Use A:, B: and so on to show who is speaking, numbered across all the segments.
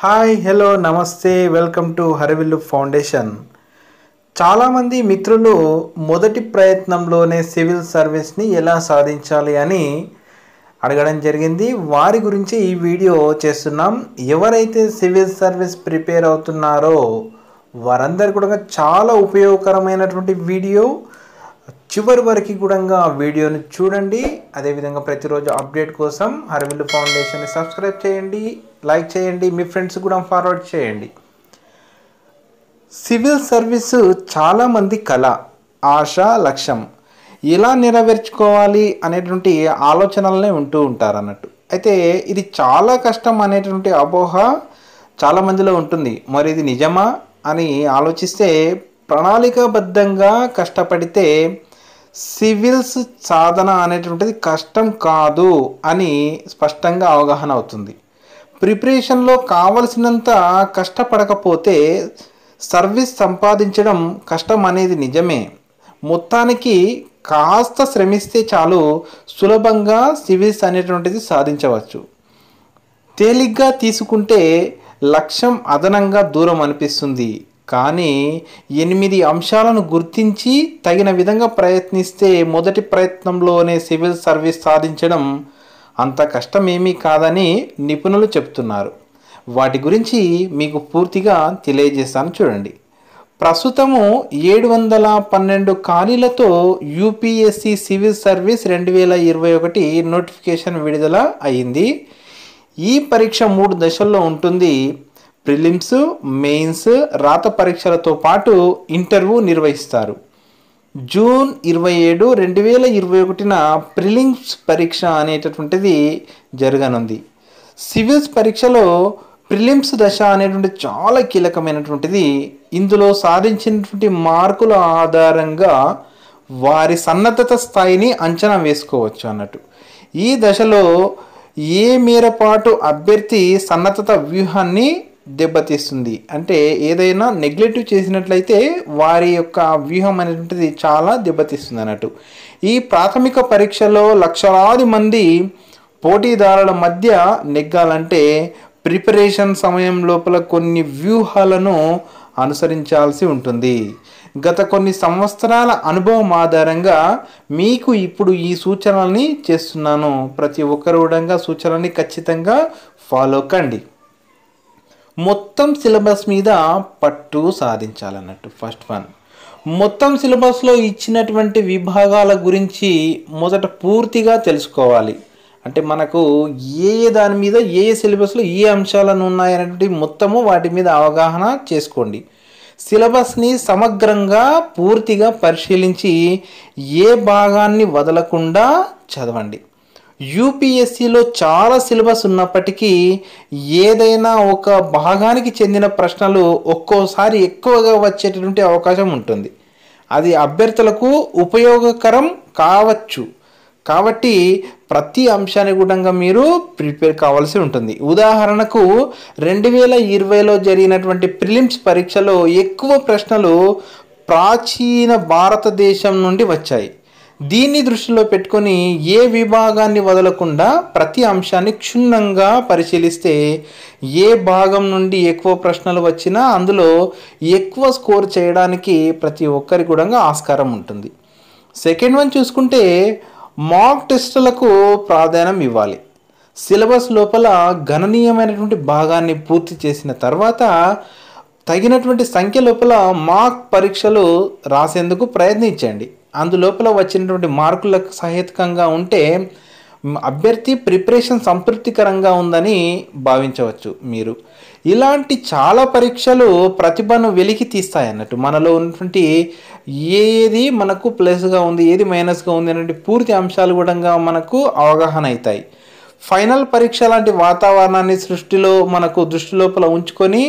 A: hi hello నమస్తే welcome to Harivillu foundation చాలామంది మిత్రులు మొదటి ప్రయత్నంలోనే సివిల్ సర్వీస్ని ఎలా సాధించాలి అని అడగడం జరిగింది వారి గురించి ఈ వీడియో చేస్తున్నాం ఎవరైతే సివిల్ సర్వీస్ ప్రిపేర్ అవుతున్నారో వారందరు కూడా చాలా ఉపయోగకరమైనటువంటి వీడియో చివరి వరకు కూడా వీడియోని చూడండి అదేవిధంగా ప్రతిరోజు అప్డేట్ కోసం హరివిల్లు ఫౌండేషన్ని సబ్స్క్రైబ్ చేయండి లైక్ చేయండి మీ ఫ్రెండ్స్ కూడా ఫార్వర్డ్ చేయండి సివిల్ సర్వీసు చాలామంది కళ ఆశ లక్ష్యం ఎలా నెరవేర్చుకోవాలి అనేటువంటి ఆలోచనలనే ఉంటూ ఉంటారు అన్నట్టు అయితే ఇది చాలా కష్టం అనేటువంటి అపోహ చాలామందిలో ఉంటుంది మరి ఇది నిజమా అని ఆలోచిస్తే ప్రణాళికాబద్ధంగా కష్టపడితే సివిల్స్ సాధన అనేటువంటిది కష్టం కాదు అని స్పష్టంగా అవగాహన అవుతుంది ప్రిపరేషన్లో కావలసినంత కష్టపడకపోతే సర్వీస్ సంపాదించడం కష్టం అనేది నిజమే మొత్తానికి కాస్త శ్రమిస్తే చాలు సులభంగా సివిల్స్ అనేటువంటిది సాధించవచ్చు తేలిగ్గా తీసుకుంటే లక్ష్యం అదనంగా దూరం అనిపిస్తుంది కానీ ఎనిమిది అంశాలను గుర్తించి తగిన విధంగా ప్రయత్నిస్తే మొదటి ప్రయత్నంలోనే సివిల్ సర్వీస్ సాధించడం అంత కష్టమేమీ కాదని నిపుణులు చెప్తున్నారు వాటి గురించి మీకు పూర్తిగా తెలియజేస్తాను చూడండి ప్రస్తుతము ఏడు వందల పన్నెండు ఖాళీలతో యూపీఎస్సి సివిల్ సర్వీస్ రెండు వేల ఇరవై ఒకటి నోటిఫికేషన్ విడుదల అయింది ఈ పరీక్ష మూడు దశల్లో ఉంటుంది ప్రిలిమ్స్ మెయిన్స్ రాత పరీక్షలతో పాటు ఇంటర్వ్యూ నిర్వహిస్తారు జూన్ ఇరవై ఏడు రెండు వేల ఇరవై ఒకటిన ప్రిలిమ్స్ పరీక్ష అనేటటువంటిది జరగనుంది సివిల్స్ పరీక్షలో ప్రిలిమ్స్ దశ అనేటువంటి చాలా కీలకమైనటువంటిది ఇందులో సాధించినటువంటి మార్కుల ఆధారంగా వారి సన్నద్ధత స్థాయిని అంచనా వేసుకోవచ్చు అన్నట్టు ఈ దశలో ఏ మేరపాటు అభ్యర్థి సన్నద్ధత వ్యూహాన్ని దెబ్బతీస్తుంది అంటే ఏదైనా నెగ్లెక్ట్ చేసినట్లయితే వారి యొక్క వ్యూహం అనేటువంటిది చాలా దెబ్బతీస్తుంది అన్నట్టు ఈ ప్రాథమిక పరీక్షలో లక్షలాది మంది పోటీదారుల మధ్య నెగ్గాలంటే ప్రిపరేషన్ సమయం లోపల కొన్ని వ్యూహాలను అనుసరించాల్సి ఉంటుంది గత కొన్ని సంవత్సరాల అనుభవం ఆధారంగా మీకు ఇప్పుడు ఈ సూచనల్ని చేస్తున్నాను ప్రతి ఒక్కరు కూడా సూచనల్ని ఖచ్చితంగా ఫాలో కండి మొత్తం సిలబస్ మీద పట్టు సాధించాలన్నట్టు ఫస్ట్ వన్ మొత్తం సిలబస్లో ఇచ్చినటువంటి విభాగాల గురించి మొదట పూర్తిగా తెలుసుకోవాలి అంటే మనకు ఏ ఏ దాని మీద ఏ ఏ సిలబస్లో ఏ అంశాలను ఉన్నాయనేటువంటి మొత్తము వాటి మీద అవగాహన చేసుకోండి సిలబస్ని సమగ్రంగా పూర్తిగా పరిశీలించి ఏ భాగాన్ని వదలకుండా చదవండి యూపీఎస్సిలో చాలా సిలబస్ ఉన్నప్పటికీ ఏదైనా ఒక భాగానికి చెందిన ప్రశ్నలు ఒక్కోసారి ఎక్కువగా వచ్చేటటువంటి అవకాశం ఉంటుంది అది అభ్యర్థులకు ఉపయోగకరం కావచ్చు కాబట్టి ప్రతి అంశాన్ని కూడా మీరు ప్రిపేర్ కావాల్సి ఉంటుంది ఉదాహరణకు రెండు వేల ఇరవైలో జరిగినటువంటి ప్రిలిమ్స్ పరీక్షలో ఎక్కువ ప్రశ్నలు ప్రాచీన భారతదేశం నుండి వచ్చాయి దీన్ని దృష్టిలో పెట్టుకొని ఏ విభాగాన్ని వదలకుండా ప్రతి అంశాన్ని క్షుణ్ణంగా పరిశీలిస్తే ఏ భాగం నుండి ఎక్కువ ప్రశ్నలు వచ్చినా అందులో ఎక్కువ స్కోర్ చేయడానికి ప్రతి ఒక్కరి కూడా ఆస్కారం ఉంటుంది సెకండ్ వన్ చూసుకుంటే మాక్ టెస్టులకు ప్రాధాన్యం ఇవ్వాలి సిలబస్ లోపల గణనీయమైనటువంటి భాగాన్ని పూర్తి చేసిన తర్వాత తగినటువంటి సంఖ్య లోపల మాక్ పరీక్షలు రాసేందుకు ప్రయత్నించండి అందులోపల వచ్చినటువంటి మార్కులకు సహేతకంగా ఉంటే అభ్యర్థి ప్రిపరేషన్ సంతృప్తికరంగా ఉందని భావించవచ్చు మీరు ఇలాంటి చాలా పరీక్షలు ప్రతిభను వెలికి తీస్తాయి అన్నట్టు మనలో ఉన్నటువంటి ఏది మనకు ప్లస్గా ఉంది ఏది మైనస్గా ఉంది అనేటువంటి పూర్తి అంశాలు కూడా మనకు అవగాహన అవుతాయి ఫైనల్ పరీక్ష లాంటి వాతావరణాన్ని సృష్టిలో మనకు దృష్టిలోపల ఉంచుకొని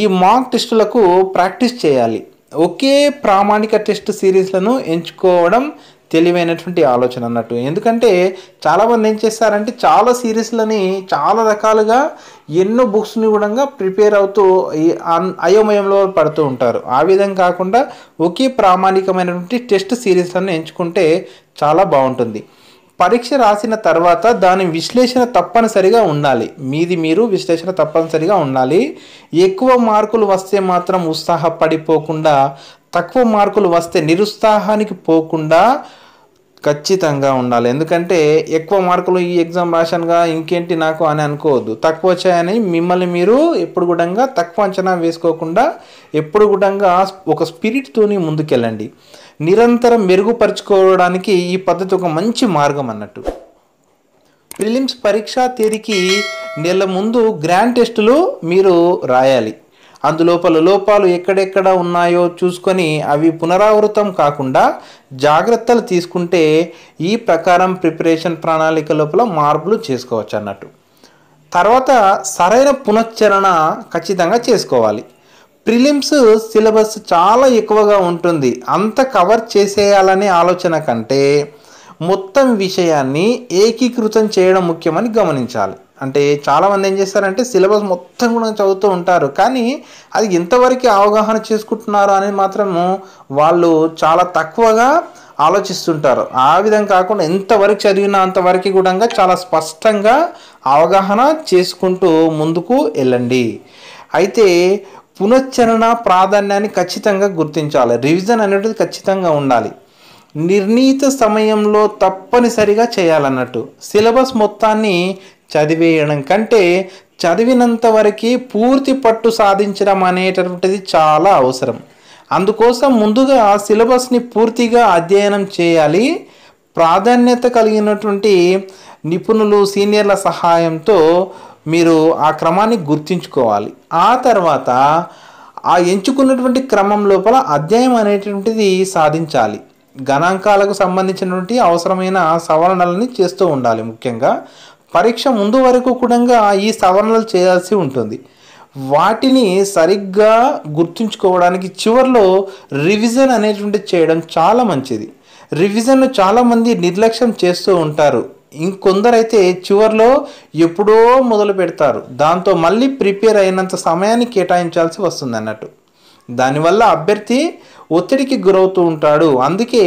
A: ఈ మాక్ టెస్టులకు ప్రాక్టీస్ చేయాలి ఒకే ప్రామాణిక టెస్ట్ సిరీస్లను ఎంచుకోవడం తెలివైనటువంటి ఆలోచన అన్నట్టు ఎందుకంటే చాలామంది ఏం చేస్తారంటే చాలా సిరీస్లని చాలా రకాలుగా ఎన్నో బుక్స్ని కూడా ప్రిపేర్ అవుతూ అయోమయంలో పడుతూ ఉంటారు ఆ విధంగా కాకుండా ఒకే ప్రామాణికమైనటువంటి టెస్ట్ సిరీస్లను ఎంచుకుంటే చాలా బాగుంటుంది పరీక్ష రాసిన తర్వాత దాని విశ్లేషణ తప్పనిసరిగా ఉండాలి మీది మీరు విశ్లేషణ తప్పనిసరిగా ఉండాలి ఎక్కువ మార్కులు వస్తే మాత్రం ఉత్సాహపడిపోకుండా తక్కువ మార్కులు వస్తే నిరుత్సాహానికి పోకుండా ఖచ్చితంగా ఉండాలి ఎందుకంటే ఎక్కువ మార్కులు ఈ ఎగ్జామ్ రాశానుగా ఇంకేంటి నాకు అని అనుకోవద్దు తక్కువ వచ్చాయని మిమ్మల్ని మీరు ఎప్పుడు కూడా తక్కువ అంచనా వేసుకోకుండా ఎప్పుడు కూడా ఒక స్పిరిట్తోని ముందుకెళ్ళండి నిరంతరం మెరుగుపరుచుకోవడానికి ఈ పద్ధతి ఒక మంచి మార్గం అన్నట్టు ప్రిలిమ్స్ పరీక్షా తేదీకి నెల ముందు గ్రాండ్ టెస్టులు మీరు రాయాలి అందులోపల లోపాలు ఎక్కడెక్కడ ఉన్నాయో చూసుకొని అవి పునరావృతం కాకుండా జాగ్రత్తలు తీసుకుంటే ఈ ప్రకారం ప్రిపరేషన్ ప్రణాళిక లోపల మార్పులు చేసుకోవచ్చు అన్నట్టు తర్వాత సరైన పునశ్చరణ ఖచ్చితంగా చేసుకోవాలి ప్రిలిమ్స్ సిలబస్ చాలా ఎక్కువగా ఉంటుంది అంత కవర్ చేసేయాలనే ఆలోచన కంటే మొత్తం విషయాన్ని ఏకీకృతం చేయడం ముఖ్యమని గమనించాలి అంటే చాలామంది ఏం చేస్తారంటే సిలబస్ మొత్తం కూడా చదువుతూ ఉంటారు కానీ అది ఇంతవరకు అవగాహన చేసుకుంటున్నారు అనేది మాత్రము వాళ్ళు చాలా తక్కువగా ఆలోచిస్తుంటారు ఆ విధంగా కాకుండా ఎంతవరకు చదివినా అంతవరకు కూడా చాలా స్పష్టంగా అవగాహన చేసుకుంటూ ముందుకు వెళ్ళండి అయితే పునశ్చరణ ప్రాధాన్యాన్ని ఖచ్చితంగా గుర్తించాలి రివిజన్ అనేది ఖచ్చితంగా ఉండాలి నిర్ణీత సమయంలో తప్పనిసరిగా చేయాలన్నట్టు సిలబస్ మొత్తాన్ని చదివేయడం కంటే చదివినంత వరకు పూర్తి పట్టు సాధించడం అనేటటువంటిది చాలా అవసరం అందుకోసం ముందుగా సిలబస్ని పూర్తిగా అధ్యయనం చేయాలి ప్రాధాన్యత కలిగినటువంటి నిపుణులు సీనియర్ల సహాయంతో మీరు ఆ క్రమాన్ని గుర్తించుకోవాలి ఆ తర్వాత ఆ ఎంచుకున్నటువంటి క్రమం లోపల అధ్యాయం అనేటువంటిది సాధించాలి గణాంకాలకు సంబంధించినటువంటి అవసరమైన సవరణలని చేస్తూ ఉండాలి ముఖ్యంగా పరీక్ష ముందు వరకు కూడా ఈ సవరణలు చేయాల్సి ఉంటుంది వాటిని సరిగ్గా గుర్తుంచుకోవడానికి చివరిలో రివిజన్ అనేటువంటి చేయడం చాలా మంచిది రివిజన్ను చాలామంది నిర్లక్ష్యం చేస్తూ ఉంటారు ఇంకొందరైతే చివరిలో ఎప్పుడో మొదలు పెడతారు దాంతో మళ్ళీ ప్రిపేర్ అయినంత సమయాన్ని కేటాయించాల్సి వస్తుంది అన్నట్టు దానివల్ల అభ్యర్థి ఒత్తిడికి గురవుతూ ఉంటాడు అందుకే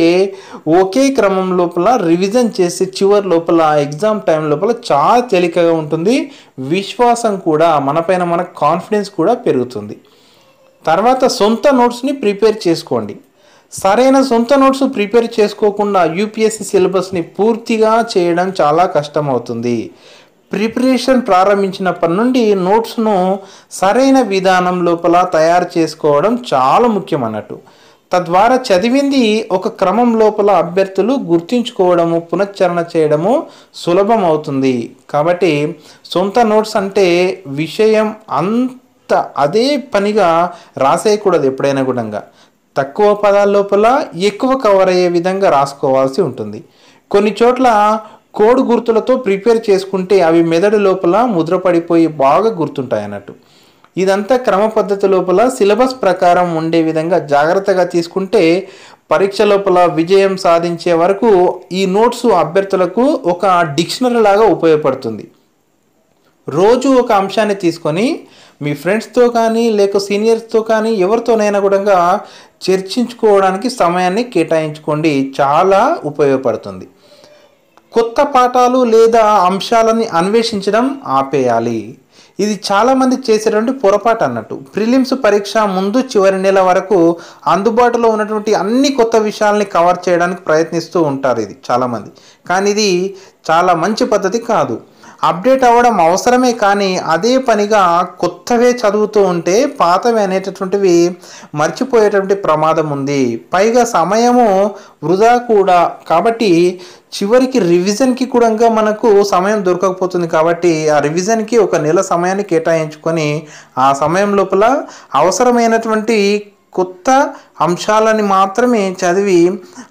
A: ఒకే క్రమం లోపల రివిజన్ చేసి చివరి లోపల ఎగ్జామ్ టైం లోపల చాలా తేలికగా ఉంటుంది విశ్వాసం కూడా మనపైన మన కాన్ఫిడెన్స్ కూడా పెరుగుతుంది తర్వాత సొంత నోట్స్ని ప్రిపేర్ చేసుకోండి సరైన సొంత నోట్స్ ప్రిపేర్ చేసుకోకుండా యూపీఎస్సీ సిలబస్ని పూర్తిగా చేయడం చాలా కష్టమవుతుంది ప్రిపరేషన్ ప్రారంభించినప్పటి నుండి నోట్స్ను సరైన విధానం లోపల తయారు చేసుకోవడం చాలా ముఖ్యం అన్నట్టు తద్వారా చదివింది ఒక క్రమం లోపల అభ్యర్థులు గుర్తుంచుకోవడము పునశ్చరణ చేయడము సులభం అవుతుంది కాబట్టి సొంత నోట్స్ అంటే విషయం అంత అదే పనిగా రాసేయకూడదు ఎప్పుడైనా కూడా తక్కువ పదాల లోపల ఎక్కువ కవర్ అయ్యే విధంగా రాసుకోవాల్సి ఉంటుంది కొన్ని చోట్ల కోడ్ గుర్తులతో ప్రిపేర్ చేసుకుంటే అవి మెదడు లోపల ముద్రపడిపోయి బాగా గుర్తుంటాయి అన్నట్టు ఇదంతా క్రమ పద్ధతి లోపల సిలబస్ ప్రకారం ఉండే విధంగా జాగ్రత్తగా తీసుకుంటే పరీక్ష లోపల విజయం సాధించే వరకు ఈ నోట్స్ అభ్యర్థులకు ఒక డిక్షనరీ లాగా ఉపయోగపడుతుంది రోజు ఒక అంశాన్ని తీసుకొని మీ ఫ్రెండ్స్తో కానీ లేక సీనియర్స్తో కానీ ఎవరితోనైనా కూడా చర్చించుకోవడానికి సమయాన్ని కేటాయించుకోండి చాలా ఉపయోగపడుతుంది కొత్త పాఠాలు లేదా అంశాలని అన్వేషించడం ఆపేయాలి ఇది చాలామంది చేసేటువంటి పొరపాటు అన్నట్టు ప్రిలిమ్స్ పరీక్ష ముందు చివరి నెల వరకు అందుబాటులో ఉన్నటువంటి అన్ని కొత్త విషయాల్ని కవర్ చేయడానికి ప్రయత్నిస్తూ ఉంటారు ఇది చాలామంది కానీ ఇది చాలా మంచి పద్ధతి కాదు అప్డేట్ అవ్వడం అవసరమే కానీ అదే పనిగా కొత్తవే చదువుతూ ఉంటే పాతవి అనేటటువంటివి మర్చిపోయేటువంటి ప్రమాదం ఉంది పైగా సమయము వృధా కూడా కాబట్టి చివరికి రివిజన్కి కూడా మనకు సమయం దొరకకపోతుంది కాబట్టి ఆ రివిజన్కి ఒక నెల సమయాన్ని కేటాయించుకొని ఆ సమయం లోపల అవసరమైనటువంటి కొత్త అంశాలని మాత్రమే చదివి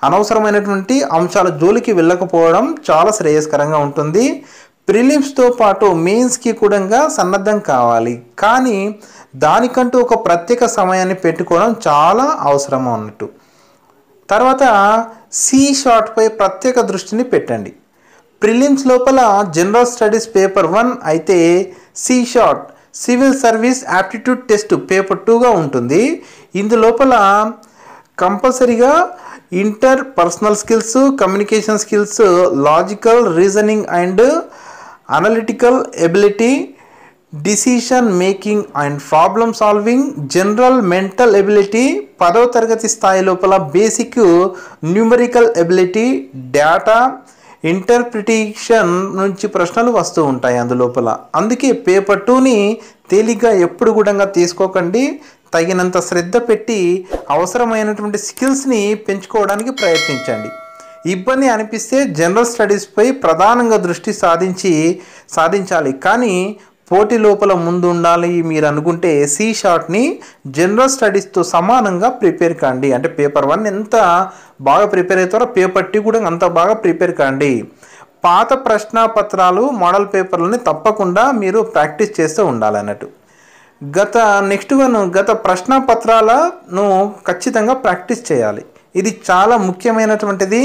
A: అనవసరమైనటువంటి అంశాల జోలికి వెళ్ళకపోవడం చాలా శ్రేయస్కరంగా ఉంటుంది ప్రిలిమ్స్తో పాటు మెయిన్స్కి కూడా సన్నద్ధం కావాలి కానీ దానికంటూ ఒక ప్రత్యేక సమయాన్ని పెట్టుకోవడం చాలా అవసరం అన్నట్టు తర్వాత సి షార్ట్పై ప్రత్యేక దృష్టిని పెట్టండి ప్రిలిమ్స్ లోపల జనరల్ స్టడీస్ పేపర్ వన్ అయితే CSAT civil service aptitude test paper టూగా ఉంటుంది ఇందు లోపల కంపల్సరీగా interpersonal skills communication skills logical reasoning and analytical ability decision making and problem solving general mental ability పదవ తరగతి స్థాయి లోపల basic numerical ability data interpretation నుంచి ప్రశ్నలు వస్తూ ఉంటాయి అందులోపల అందుకే పేపర్ టూని తేలిగ్గా ఎప్పుడు కూడా తీసుకోకండి తగినంత శ్రద్ధ పెట్టి అవసరమైనటువంటి స్కిల్స్ని పెంచుకోవడానికి ప్రయత్నించండి ఇబ్బంది అనిపిస్తే జనరల్ స్టడీస్పై ప్రధానంగా దృష్టి సాధించి సాధించాలి కానీ పోటీ లోపల ముందు ఉండాలి మీరు అనుకుంటే సి షార్ట్ని జనరల్ స్టడీస్తో సమానంగా ప్రిపేర్ కాండి అంటే పేపర్ వన్ ఎంత బాగా ప్రిపేర్ అవుతారో పేపర్ టూ కూడా అంత బాగా ప్రిపేర్ కాండి పాత పత్రాలు మోడల్ పేపర్లని తప్పకుండా మీరు ప్రాక్టీస్ చేస్తూ ఉండాలన్నట్టు గత నెక్స్ట్గాను గత పత్రాలను ఖచ్చితంగా ప్రాక్టీస్ చేయాలి ఇది చాలా ముఖ్యమైనటువంటిది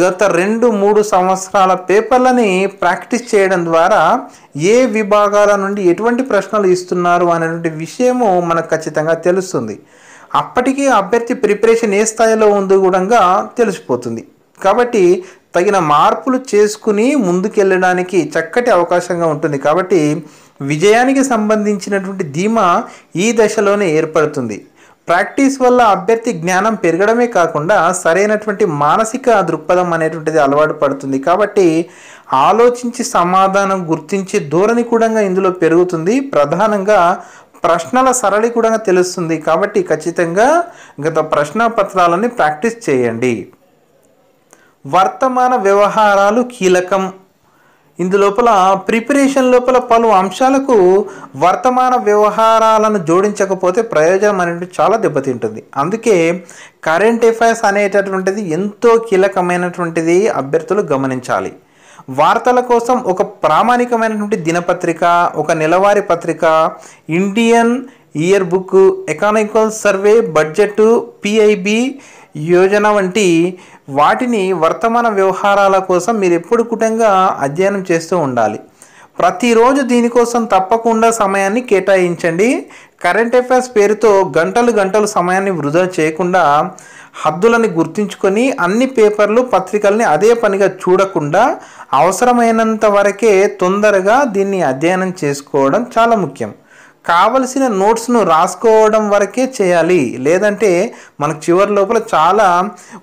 A: గత రెండు మూడు సంవత్సరాల పేపర్లని ప్రాక్టీస్ చేయడం ద్వారా ఏ విభాగాల నుండి ఎటువంటి ప్రశ్నలు ఇస్తున్నారు అనేటువంటి విషయము మనకు ఖచ్చితంగా తెలుస్తుంది అప్పటికీ అభ్యర్థి ప్రిపరేషన్ ఏ స్థాయిలో ఉందో కూడా తెలిసిపోతుంది కాబట్టి తగిన మార్పులు చేసుకుని ముందుకెళ్ళడానికి చక్కటి అవకాశంగా ఉంటుంది కాబట్టి విజయానికి సంబంధించినటువంటి ధీమా ఈ దశలోనే ఏర్పడుతుంది ప్రాక్టీస్ వల్ల అభ్యర్థి జ్ఞానం పెరగడమే కాకుండా సరైనటువంటి మానసిక దృక్పథం అనేటువంటిది అలవాటు పడుతుంది కాబట్టి ఆలోచించి సమాధానం గుర్తించే ధోరణి కూడా ఇందులో పెరుగుతుంది ప్రధానంగా ప్రశ్నల సరళి కూడా తెలుస్తుంది కాబట్టి ఖచ్చితంగా గత ప్రశ్న పత్రాలని ప్రాక్టీస్ చేయండి వర్తమాన వ్యవహారాలు కీలకం ఇందు లోపల ప్రిపరేషన్ లోపల పలు అంశాలకు వర్తమాన వ్యవహారాలను జోడించకపోతే ప్రయోజనం అనేది చాలా దెబ్బతింటుంది అందుకే కరెంట్ అఫైర్స్ అనేటటువంటిది ఎంతో కీలకమైనటువంటిది అభ్యర్థులు గమనించాలి వార్తల కోసం ఒక ప్రామాణికమైనటువంటి దినపత్రిక ఒక నెలవారీ పత్రిక Indian year book economical survey budget PIB Yojana వంటి వాటిని వర్తమాన వ్యవహారాల కోసం మీరు ఎప్పుడు కుటంగా అధ్యయనం చేస్తూ ఉండాలి ప్రతిరోజు దీనికోసం తప్పకుండా సమయాన్ని కేటాయించండి కరెంట్ అఫైర్స్ పేరుతో గంటలు గంటలు సమయాన్ని వృధా చేయకుండా హద్దులని గుర్తుంచుకొని అన్ని పేపర్లు పత్రికల్ని అదే పనిగా చూడకుండా అవసరమైనంత వరకే తొందరగా దీన్ని అధ్యయనం చేసుకోవడం చాలా ముఖ్యం కావలసిన నోట్స్ను రాసుకోవడం వరకే చేయాలి లేదంటే మనకు చివరి లోపల చాలా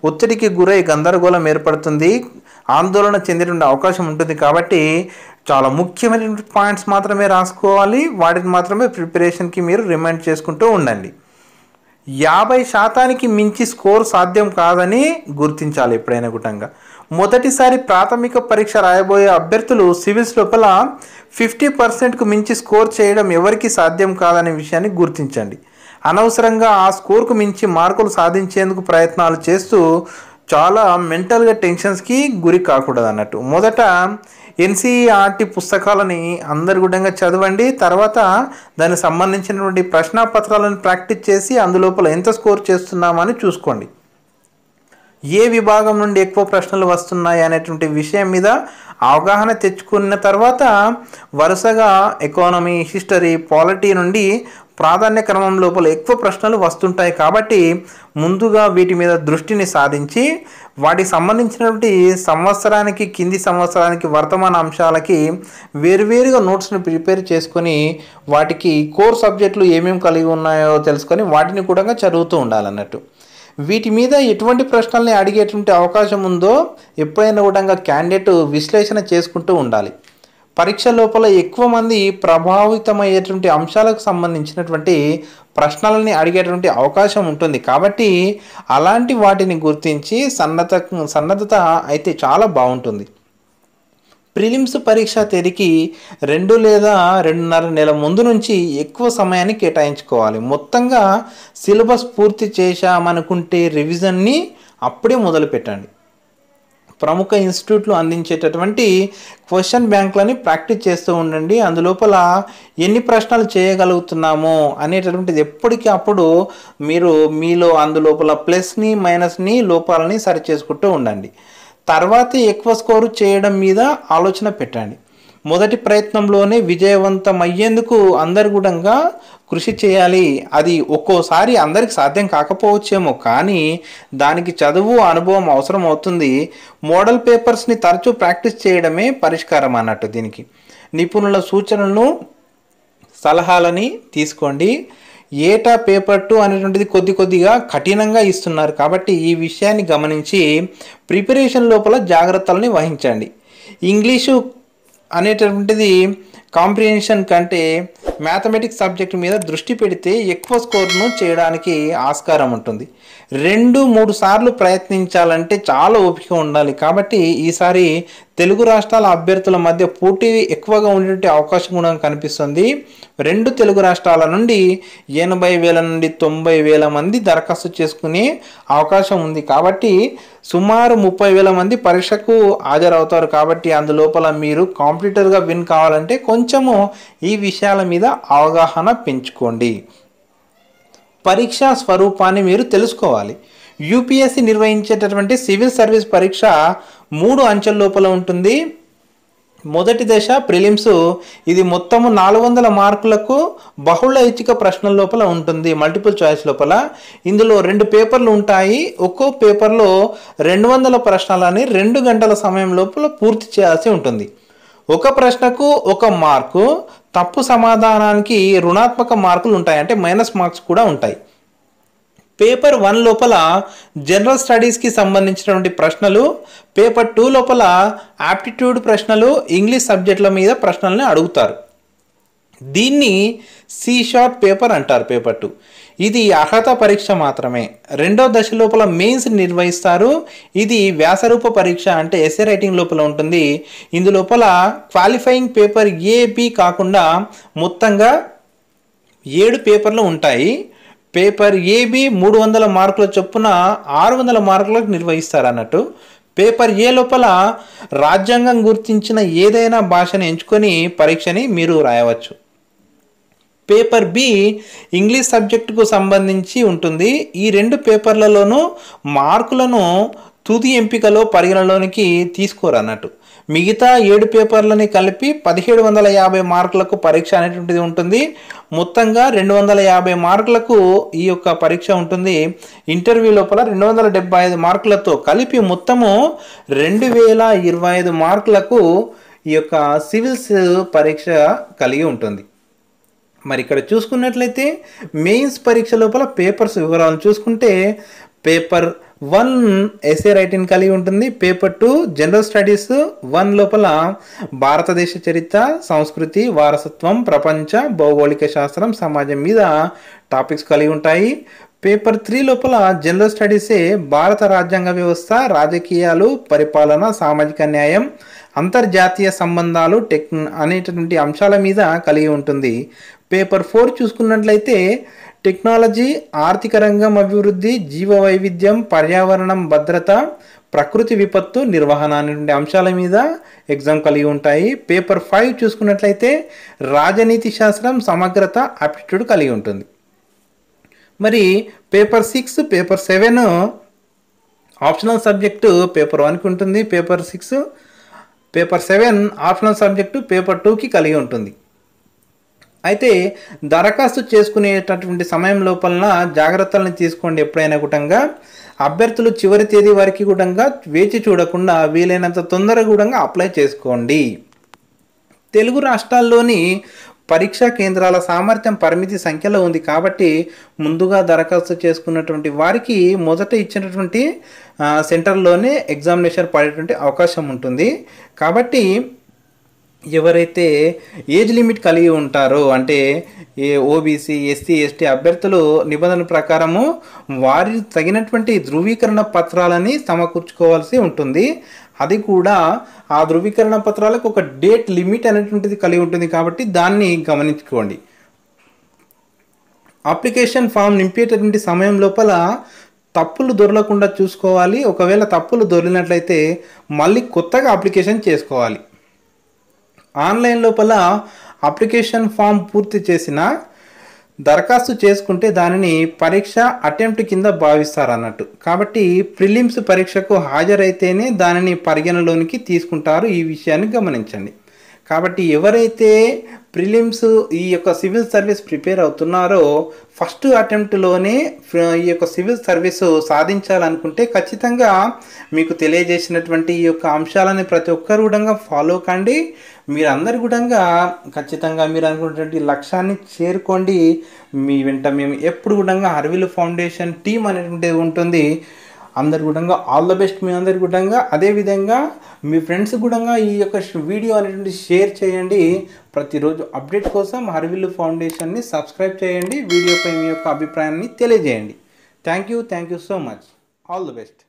A: ఒత్తిడికి గురై గందరగోళం ఏర్పడుతుంది ఆందోళన చెందేటువంటి అవకాశం ఉంటుంది కాబట్టి చాలా ముఖ్యమైన పాయింట్స్ మాత్రమే రాసుకోవాలి వాటిని మాత్రమే ప్రిపరేషన్కి మీరు రిమైండ్ చేసుకుంటూ ఉండండి యాభై శాతానికి మించి స్కోర్ సాధ్యం కాదని గుర్తించాలి ఎప్పుడైనా గుటంగా మొదటిసారి ప్రాథమిక పరీక్ష రాయబోయే అభ్యర్థులు సివిల్స్ లోపల ఫిఫ్టీ పర్సెంట్కు మించి స్కోర్ చేయడం ఎవరికీ సాధ్యం కాదనే విషయాన్ని గుర్తించండి అనవసరంగా ఆ స్కోర్కు మించి మార్కులు సాధించేందుకు ప్రయత్నాలు చేస్తూ చాలా మెంటల్గా టెన్షన్స్కి గురి కాకూడదు అన్నట్టు మొదట ఎన్సీఆర్టీ పుస్తకాలని అందరి గుడంగా చదవండి తర్వాత దానికి సంబంధించినటువంటి ప్రశ్నాపత్రాలను ప్రాక్టీస్ చేసి అందులోపల ఎంత స్కోర్ చేస్తున్నామని చూసుకోండి ఏ విభాగం నుండి ఎక్కువ ప్రశ్నలు వస్తున్నాయి అనేటువంటి విషయం మీద అవగాహన తెచ్చుకున్న తర్వాత వరుసగా ఎకానమీ హిస్టరీ పాలిటీ నుండి ప్రాధాన్య క్రమం లోపల ఎక్కువ ప్రశ్నలు వస్తుంటాయి కాబట్టి ముందుగా వీటి మీద దృష్టిని సాధించి వాటికి సంబంధించినటువంటి సంవత్సరానికి కింది సంవత్సరానికి వర్తమాన అంశాలకి వేరువేరుగా నోట్స్ని ప్రిపేర్ చేసుకొని వాటికి కోర్ సబ్జెక్టులు ఏమేమి కలిగి ఉన్నాయో తెలుసుకొని వాటిని కూడా చదువుతూ ఉండాలన్నట్టు వీటి మీద ఎటువంటి ప్రశ్నల్ని అడిగేటువంటి అవకాశం ఉందో ఎప్పుడైనా కూడా క్యాండిడేట్ విశ్లేషణ చేసుకుంటూ ఉండాలి పరీక్ష లోపల ఎక్కువ మంది ప్రభావితమయ్యేటువంటి అంశాలకు సంబంధించినటువంటి ప్రశ్నలని అడిగేటువంటి అవకాశం ఉంటుంది కాబట్టి అలాంటి వాటిని గుర్తించి సన్నద్ధ సన్నద్ధత అయితే చాలా బాగుంటుంది ప్రిలిమ్స్ పరీక్ష తేదీకి రెండు లేదా రెండున్నర నెల ముందు నుంచి ఎక్కువ సమయాన్ని కేటాయించుకోవాలి మొత్తంగా సిలబస్ పూర్తి చేశామనుకుంటే రివిజన్ని అప్పుడే మొదలు పెట్టండి ప్రముఖ ఇన్స్టిట్యూట్లు అందించేటటువంటి క్వశ్చన్ బ్యాంక్లని ప్రాక్టీస్ చేస్తూ ఉండండి అందులోపల ఎన్ని ప్రశ్నలు చేయగలుగుతున్నామో అనేటటువంటిది ఎప్పటికీ అప్పుడు మీరు మీలో అందులోపల ప్లస్ని మైనస్ని లోపాలని సరి చేసుకుంటూ ఉండండి తర్వాత ఎక్కువ స్కోరు చేయడం మీద ఆలోచన పెట్టండి మొదటి ప్రయత్నంలోనే విజయవంతం అయ్యేందుకు అందరు కూడా కృషి చేయాలి అది ఒక్కోసారి అందరికి సాధ్యం కాకపోవచ్చేమో కానీ దానికి చదువు అనుభవం అవసరం అవుతుంది మోడల్ పేపర్స్ని తరచూ ప్రాక్టీస్ చేయడమే పరిష్కారం అన్నట్టు దీనికి నిపుణుల సూచనలను సలహాలని తీసుకోండి ఏటా పేపర్ టూ అనేటువంటిది కొద్ది కొద్దిగా కఠినంగా ఇస్తున్నారు కాబట్టి ఈ విషయాన్ని గమనించి ప్రిపరేషన్ లోపల జాగ్రత్తలని వహించండి ఇంగ్లీషు అనేటటువంటిది కాంప్రిహెన్షన్ కంటే మ్యాథమెటిక్స్ సబ్జెక్ట్ మీద దృష్టి పెడితే ఎక్కువ స్కోర్ను చేయడానికి ఆస్కారం ఉంటుంది రెండు మూడు సార్లు ప్రయత్నించాలంటే చాలా ఓపిక ఉండాలి కాబట్టి ఈసారి తెలుగు రాష్ట్రాల అభ్యర్థుల మధ్య పోటీ ఎక్కువగా ఉండే అవకాశం కూడా కనిపిస్తుంది రెండు తెలుగు రాష్ట్రాల నుండి ఎనభై వేల నుండి తొంభై వేల మంది దరఖాస్తు చేసుకునే అవకాశం ఉంది కాబట్టి సుమారు ముప్పై వేల మంది పరీక్షకు హాజరవుతారు కాబట్టి అందులోపల మీరు కాంపిటేటర్గా విన్ కావాలంటే కొంచెము ఈ విషయాల మీద అవగాహన పెంచుకోండి పరీక్షా స్వరూపాన్ని మీరు తెలుసుకోవాలి యూపీఎస్సి నిర్వహించేటటువంటి సివిల్ సర్వీస్ పరీక్ష మూడు అంచెల లోపల ఉంటుంది మొదటి దశ ప్రిలిమ్స్ ఇది మొత్తము నాలుగు వందల మార్కులకు బహుళ ఐచ్ఛిక ప్రశ్నల లోపల ఉంటుంది మల్టిపుల్ చాయిస్ లోపల ఇందులో రెండు పేపర్లు ఉంటాయి ఒక్కో పేపర్లో రెండు వందల ప్రశ్నలని రెండు గంటల సమయం లోపల పూర్తి చేయాల్సి ఉంటుంది ఒక ప్రశ్నకు ఒక మార్కు తప్పు సమాధానానికి రుణాత్మక మార్కులు ఉంటాయి అంటే మైనస్ మార్క్స్ కూడా ఉంటాయి పేపర్ వన్ లోపల జనరల్ స్టడీస్కి సంబంధించినటువంటి ప్రశ్నలు పేపర్ టూ లోపల యాప్టిట్యూడ్ ప్రశ్నలు ఇంగ్లీష్ సబ్జెక్టుల మీద ప్రశ్నలను అడుగుతారు దీన్ని సి షార్ట్ పేపర్ అంటారు పేపర్ టూ ఇది అర్హత పరీక్ష మాత్రమే రెండో దశ లోపల మెయిన్స్ నిర్వహిస్తారు ఇది వ్యాసరూప పరీక్ష అంటే ఎస్ఏ రైటింగ్ లోపల ఉంటుంది ఇందులోపల క్వాలిఫైయింగ్ పేపర్ ఏ బి కాకుండా మొత్తంగా ఏడు పేపర్లు ఉంటాయి పేపర్ ఏబి మూడు వందల మార్కుల చొప్పున ఆరు వందల మార్కులకు నిర్వహిస్తారు అన్నట్టు పేపర్ ఏ లోపల రాజ్యాంగం గుర్తించిన ఏదైనా భాషను ఎంచుకొని పరీక్షని మీరు రాయవచ్చు పేపర్ బి ఇంగ్లీష్ సబ్జెక్టుకు సంబంధించి ఉంటుంది ఈ రెండు పేపర్లలోనూ మార్కులను తుది ఎంపికలో పరిగణలోనికి తీసుకోరు అన్నట్టు మిగతా ఏడు పేపర్లని కలిపి పదిహేడు వందల యాభై మార్కులకు పరీక్ష అనేటువంటిది ఉంటుంది మొత్తంగా రెండు వందల యాభై మార్కులకు ఈ యొక్క పరీక్ష ఉంటుంది ఇంటర్వ్యూ లోపల రెండు వందల డెబ్బై ఐదు మార్కులతో కలిపి మొత్తము రెండు వేల ఇరవై ఐదు మార్కులకు ఈ యొక్క సివిల్స్ పరీక్ష కలిగి ఉంటుంది మరి ఇక్కడ చూసుకున్నట్లయితే మెయిన్స్ పరీక్ష లోపల పేపర్స్ వివరాలను చూసుకుంటే పేపర్ వన్ ఎస్ఏ రైటింగ్ కలిగి ఉంటుంది paper two general studies one లోపల భారతదేశ చరిత్ర సంస్కృతి వారసత్వం ప్రపంచ భౌగోళిక శాస్త్రం సమాజం మీద టాపిక్స్ కలిగి ఉంటాయి పేపర్ త్రీ లోపల జనరల్ స్టడీసే భారత రాజ్యాంగ వ్యవస్థ రాజకీయాలు పరిపాలన సామాజిక న్యాయం అంతర్జాతీయ సంబంధాలు టెక్ అనేటటువంటి అంశాల మీద కలిగి ఉంటుంది పేపర్ ఫోర్ చూసుకున్నట్లయితే టెక్నాలజీ ఆర్థిక రంగం అభివృద్ధి జీవ వైవిధ్యం పర్యావరణం భద్రత ప్రకృతి విపత్తు నిర్వహణ అనేటువంటి అంశాల మీద ఎగ్జామ్ కలిగి ఉంటాయి పేపర్ ఫైవ్ చూసుకున్నట్లయితే రాజనీతి శాస్త్రం సమగ్రత అప్టిట్యూడ్ కలిగి ఉంటుంది మరి paper six paper seven optional subject paper వన్కి ఉంటుంది paper six paper seven optional subject paper టూకి కలిగి ఉంటుంది అయితే దరఖాస్తు చేసుకునేటటువంటి సమయం లోపల జాగ్రత్తలను తీసుకోండి ఎప్పుడైనా కూడా అభ్యర్థులు చివరి తేదీ వరకు కూడా వేచి చూడకుండా వీలైనంత తొందరగా కూడా అప్లై చేసుకోండి తెలుగు రాష్ట్రాల్లోని పరీక్షా కేంద్రాల సామర్థ్యం పరిమితి సంఖ్యలో ఉంది కాబట్టి ముందుగా దరఖాస్తు చేసుకున్నటువంటి వారికి మొదట ఇచ్చినటువంటి సెంటర్లోనే ఎగ్జామినేషన్ పడేటువంటి అవకాశం ఉంటుంది కాబట్టి ఎవరైతే ఏజ్ లిమిట్ కలిగి ఉంటారో అంటే ఏ ఓబీసీ ఎస్సీ ఎస్టీ అభ్యర్థులు నిబంధన ప్రకారము వారి తగినటువంటి ధృవీకరణ పత్రాలని సమకూర్చుకోవాల్సి ఉంటుంది అది కూడా ఆ ధృవీకరణ పత్రాలకు ఒక డేట్ లిమిట్ అనేటువంటిది కలిగి ఉంటుంది కాబట్టి దాన్ని గమనించుకోండి అప్లికేషన్ ఫామ్ నింపేటటువంటి సమయం లోపల తప్పులు దొరలకుండా చూసుకోవాలి ఒకవేళ తప్పులు దొరికినట్లయితే మళ్ళీ కొత్తగా అప్లికేషన్ చేసుకోవాలి ఆన్లైన్ లోపల అప్లికేషన్ ఫామ్ పూర్తి చేసిన దరఖాస్తు చేసుకుంటే దానిని పరీక్ష అటెంప్ట్ కింద భావిస్తారు అన్నట్టు కాబట్టి ప్రిలిమ్స్ పరీక్షకు హాజరైతేనే దానిని పరిగణలోనికి తీసుకుంటారు ఈ విషయాన్ని గమనించండి కాబట్టి ఎవరైతే ప్రిలిమ్స్ ఈ యొక్క సివిల్ సర్వీస్ ప్రిపేర్ అవుతున్నారో ఫస్ట్ అటెంప్ట్లోనే ఈ యొక్క సివిల్ సర్వీస్ సాధించాలనుకుంటే ఖచ్చితంగా మీకు తెలియజేసినటువంటి ఈ యొక్క అంశాలని ప్రతి ఒక్కరు కూడా ఫాలో కండి మీరందరు కూడా ఖచ్చితంగా మీరు అనుకున్నటువంటి లక్ష్యాన్ని చేరుకోండి మీ వెంట మేము ఎప్పుడు కూడా అరవిలు ఫౌండేషన్ టీం అనేటువంటిది ఉంటుంది అందరు కూడా ఆల్ ద బెస్ట్ మీ అందరి కూడా అదేవిధంగా మీ ఫ్రెండ్స్ కూడా ఈ యొక్క వీడియో అనేటువంటి షేర్ చేయండి ప్రతిరోజు అప్డేట్ కోసం అరవిల్లు ఫౌండేషన్ని సబ్స్క్రైబ్ చేయండి వీడియోపై మీ యొక్క అభిప్రాయాన్ని తెలియజేయండి thank you thank you so much all the best